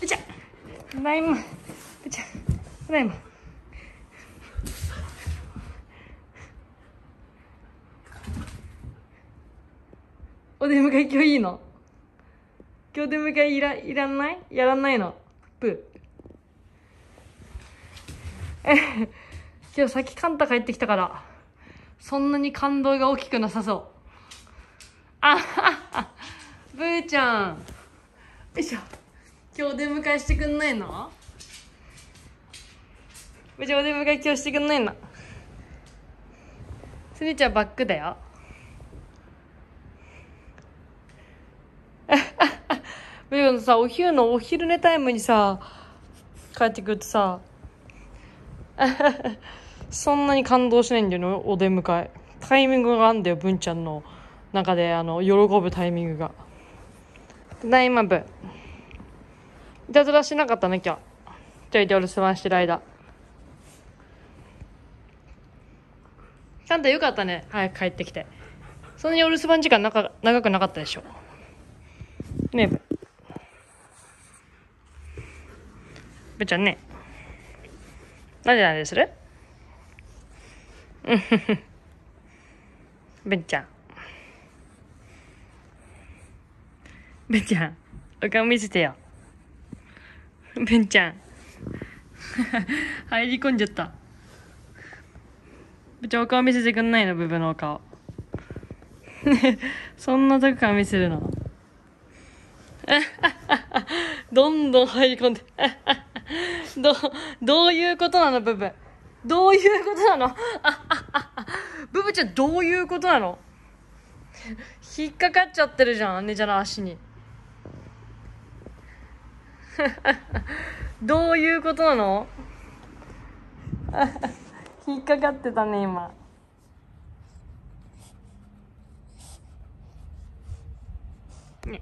ぶちゃただいまぶちゃただいまお出迎え今日いいの今日出迎えいらいらないやらないのプー今日先カンタ帰ってきたからそんなに感動が大きくなさそうあははぶーちゃんよいしょ今日お出迎えしてくんないの無事お出迎え今日してくんないのすみちゃんバックだよベヨのさお昼のお昼寝タイムにさ帰ってくるとさ そんなに感動しないんだよねお出迎えタイミングがあんだよ文ちゃんの中であの喜ぶタイミングがただいまいたずらしなかったね、今日。一人でお留守番してる間。ちゃんとよかったね、早く帰ってきて。そんなにお留守番時間長長くなかったでしょ。ねえ、ぶ。ちゃんね。なんでなんでするうんふふ。ぶちゃん。ぶんちゃん、お顔見せてよ。文ちゃん入り込んじゃった部長お顔見せてくんないのブブのお顔 そんなとこから見せるの どんどん入り込んでどどういうことなのブブどういうことなのブブちゃんどういうことなの引っかかっちゃってるじゃん姉ちゃんの足に。どういうことなの 引っかかってたね、今。ね。